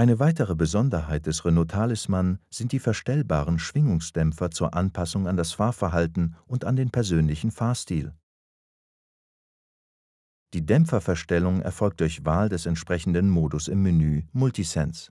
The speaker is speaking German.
Eine weitere Besonderheit des Renault Talisman sind die verstellbaren Schwingungsdämpfer zur Anpassung an das Fahrverhalten und an den persönlichen Fahrstil. Die Dämpferverstellung erfolgt durch Wahl des entsprechenden Modus im Menü Multisense